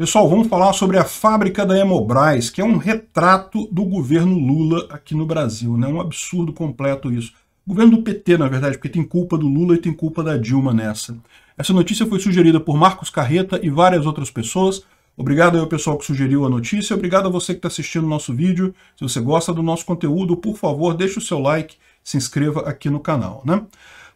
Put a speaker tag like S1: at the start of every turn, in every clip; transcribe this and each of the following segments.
S1: Pessoal, vamos falar sobre a fábrica da Hemobras, que é um retrato do governo Lula aqui no Brasil. né? um absurdo completo isso. governo do PT, na verdade, porque tem culpa do Lula e tem culpa da Dilma nessa. Essa notícia foi sugerida por Marcos Carreta e várias outras pessoas. Obrigado ao pessoal que sugeriu a notícia. Obrigado a você que está assistindo o nosso vídeo. Se você gosta do nosso conteúdo, por favor, deixe o seu like, se inscreva aqui no canal. Né?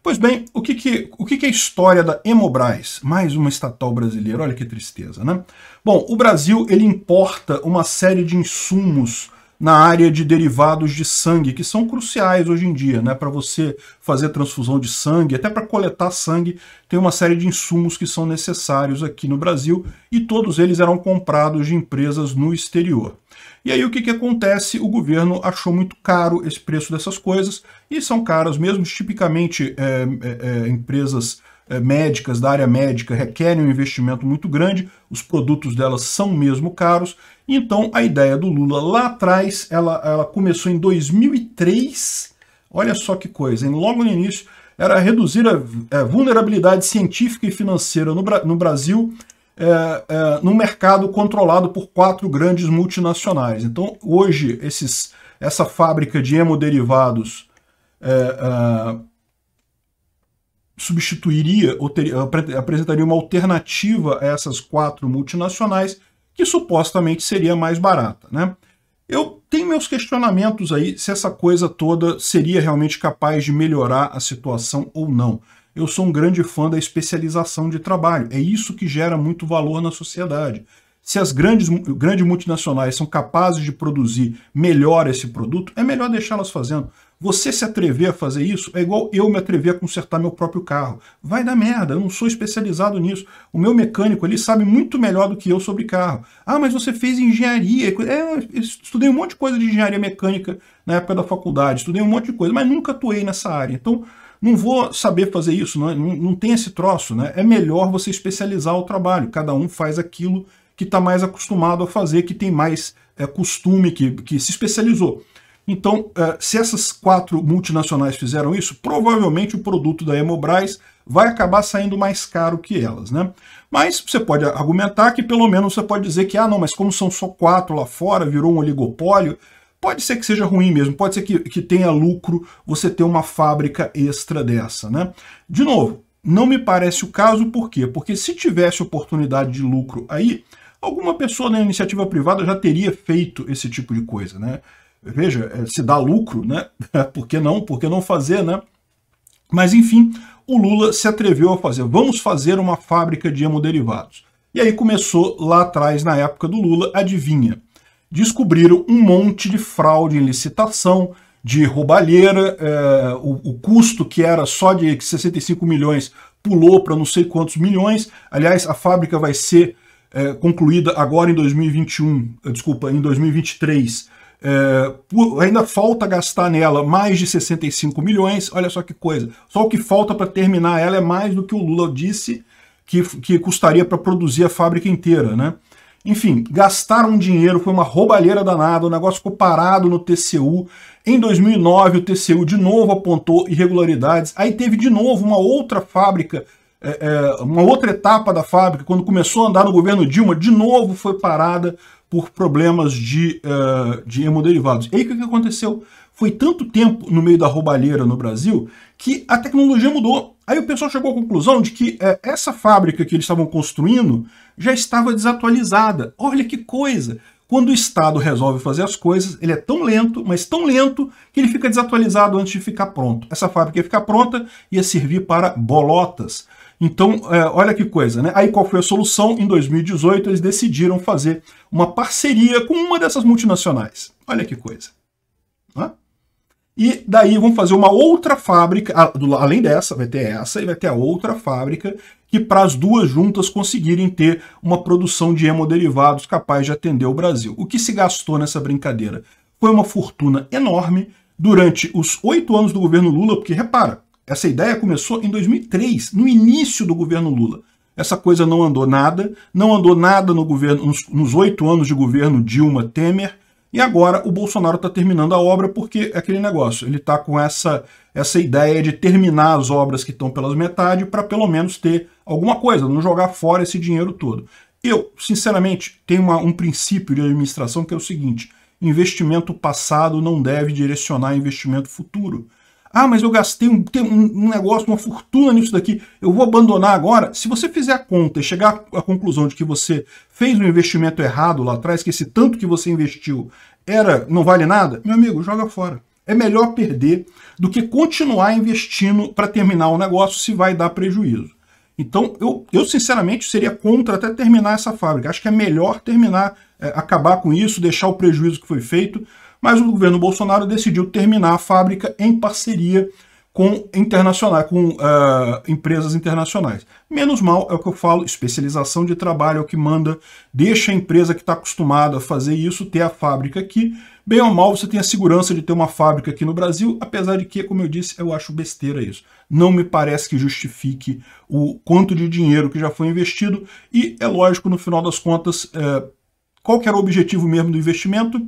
S1: Pois bem, o que, que, o que, que é a história da Hemobras? Mais uma estatal brasileira, olha que tristeza, né? Bom, o Brasil ele importa uma série de insumos na área de derivados de sangue, que são cruciais hoje em dia, né? Para você fazer transfusão de sangue, até para coletar sangue, tem uma série de insumos que são necessários aqui no Brasil e todos eles eram comprados de empresas no exterior. E aí o que, que acontece? O governo achou muito caro esse preço dessas coisas, e são caras mesmo, tipicamente é, é, é, empresas eh, médicas, da área médica, requerem um investimento muito grande, os produtos delas são mesmo caros. Então, a ideia do Lula lá atrás, ela, ela começou em 2003, olha só que coisa, hein? logo no início, era reduzir a, a eh, vulnerabilidade científica e financeira no, no Brasil é, é, no mercado controlado por quatro grandes multinacionais. Então, hoje, esses, essa fábrica de hemoderivados é, é substituiria ou eh, apresentaria uma alternativa a essas quatro multinacionais que supostamente seria mais barata. Né? Eu tenho meus questionamentos aí se essa coisa toda seria realmente capaz de melhorar a situação ou não. Eu sou um grande fã da especialização de trabalho. É isso que gera muito valor na sociedade. Se as grandes, grandes multinacionais são capazes de produzir melhor esse produto, é melhor deixá-las fazendo. Você se atrever a fazer isso é igual eu me atrever a consertar meu próprio carro. Vai dar merda, eu não sou especializado nisso. O meu mecânico, ele sabe muito melhor do que eu sobre carro. Ah, mas você fez engenharia. É, estudei um monte de coisa de engenharia mecânica na época da faculdade, estudei um monte de coisa, mas nunca atuei nessa área. Então, não vou saber fazer isso, não, é, não tem esse troço, né? É melhor você especializar o trabalho, cada um faz aquilo que está mais acostumado a fazer, que tem mais é, costume, que, que se especializou. Então, eh, se essas quatro multinacionais fizeram isso, provavelmente o produto da Hemobras vai acabar saindo mais caro que elas. Né? Mas você pode argumentar que pelo menos você pode dizer que, ah, não, mas como são só quatro lá fora, virou um oligopólio, pode ser que seja ruim mesmo, pode ser que, que tenha lucro você ter uma fábrica extra dessa. Né? De novo, não me parece o caso, por quê? Porque se tivesse oportunidade de lucro aí, alguma pessoa na iniciativa privada já teria feito esse tipo de coisa. Né? veja, eh, se dá lucro, né? por que não? Por que não fazer, né? Mas, enfim, o Lula se atreveu a fazer. Vamos fazer uma fábrica de hemoderivados. E aí começou lá atrás, na época do Lula, adivinha? Descobriram um monte de fraude em licitação, de roubalheira, é, o, o, custo que era só de 65 milhões pulou para não sei quantos milhões. Aliás, a fábrica vai ser é, concluída agora em 2021, desculpa, em 2023, é, ainda falta gastar nela mais de 65 milhões. Olha só que coisa. Só o que falta para terminar ela é mais do que o Lula disse que, que custaria para produzir a fábrica inteira, né? Enfim, gastaram dinheiro, foi uma roubalheira danada, o negócio ficou parado no TCU. Em 2009, o TCU de novo apontou irregularidades. Aí teve de novo uma outra fábrica, é, é, uma outra etapa da fábrica, quando começou a andar no governo Dilma, de novo foi parada por problemas de, uh, de hemoderivados. E aí o que, aconteceu? Foi tanto tempo no meio da roubalheira no Brasil que a tecnologia mudou. Aí o pessoal chegou à conclusão de que eh, essa fábrica que eles estavam construindo já estava desatualizada. Olha que coisa! Quando o Estado resolve fazer as coisas, ele é tão lento, mas tão lento, que ele fica desatualizado antes de ficar pronto. Essa fábrica ia ficar pronta e ia servir para bolotas. Então, é, olha que coisa, né? Aí qual foi a solução? Em 2018, eles decidiram fazer uma parceria com uma dessas multinacionais. Olha que coisa. Né? E daí vão fazer uma outra fábrica, além dessa, vai ter essa e vai ter a outra fábrica, que para as duas juntas conseguirem ter uma produção de hemoderivados capaz de atender o Brasil. O que se gastou nessa brincadeira? Foi uma fortuna enorme durante os oito anos do governo Lula, porque repara, essa ideia começou em 2003, no início do governo Lula. Essa coisa não andou nada, não andou nada no governo nos oito anos de governo Dilma Temer, e agora o Bolsonaro está terminando a obra porque é aquele negócio, ele está com essa, essa ideia de terminar as obras que estão pelas metades para pelo menos ter alguma coisa, não jogar fora esse dinheiro todo. Eu, sinceramente, tenho uma, um princípio de administração que é o seguinte, investimento passado não deve direcionar investimento futuro. Ah, mas eu gastei um, um, negócio, uma fortuna nisso daqui, eu vou abandonar agora. Se você fizer a conta e chegar à conclusão de que você fez um investimento errado lá atrás, que esse tanto que você investiu era não vale nada, meu amigo, joga fora. É melhor perder do que continuar investindo para terminar o negócio se vai dar prejuízo. Então, eu, eu sinceramente seria contra até terminar essa fábrica. Acho que é melhor terminar, é, acabar com isso, deixar o prejuízo que foi feito, mas o governo Bolsonaro decidiu terminar a fábrica em parceria com, internacional, com uh, empresas internacionais. Menos mal é o que eu falo, especialização de trabalho é o que manda, deixa a empresa que está acostumada a fazer isso ter a fábrica aqui. Bem ou mal, você tem a segurança de ter uma fábrica aqui no Brasil, apesar de que, como eu disse, eu acho besteira isso. Não me parece que justifique o quanto de dinheiro que já foi investido e, é lógico, no final das contas, uh, qual que era o objetivo mesmo do investimento?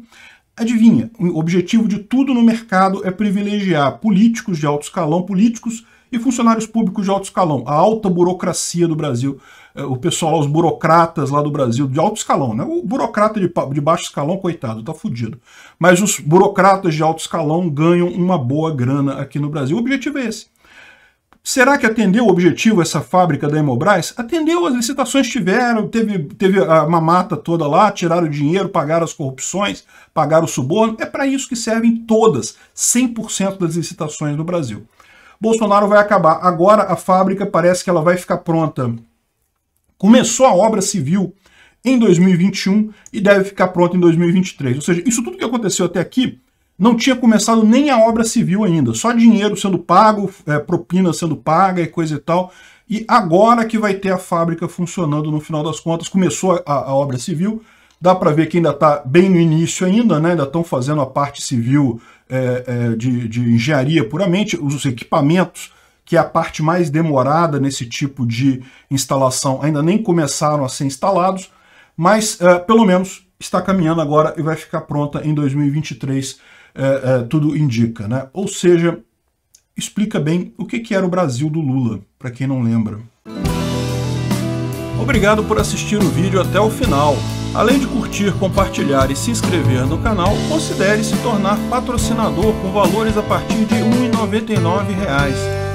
S1: Adivinha, o objetivo de tudo no mercado é privilegiar políticos de alto escalão, políticos e funcionários públicos de alto escalão, a alta burocracia do Brasil, eh, o pessoal, os burocratas lá do Brasil, de alto escalão, né? O burocrata de, de baixo escalão, coitado, tá fudido. Mas os burocratas de alto escalão ganham uma boa grana aqui no Brasil. O objetivo é esse. Será que atendeu o objetivo essa fábrica da Hemobras? Atendeu, as licitações tiveram, teve, teve a mamata toda lá, tiraram o dinheiro, pagaram as corrupções, pagaram o suborno. É para isso que servem todas, 100% das licitações no Brasil. Bolsonaro vai acabar. Agora a fábrica parece que ela vai ficar pronta. Começou a obra civil em 2021 e deve ficar pronta em 2023. Ou seja, isso tudo que aconteceu até aqui não tinha começado nem a obra civil ainda, só dinheiro sendo pago, é, propina sendo paga e coisa e tal. E agora que vai ter a fábrica funcionando no final das contas, começou a, a obra civil, dá para ver que ainda está bem no início ainda, né? ainda estão fazendo a parte civil é, é, de, de engenharia puramente, os equipamentos, que é a parte mais demorada nesse tipo de instalação, ainda nem começaram a ser instalados, mas é, pelo menos está caminhando agora e vai ficar pronta em 2023 é, é, tudo indica. Né? Ou seja, explica bem o que, que era o Brasil do Lula, para quem não lembra. Obrigado por assistir o vídeo até o final. Além de curtir, compartilhar e se inscrever no canal, considere se tornar patrocinador com valores a partir de R$ 1,99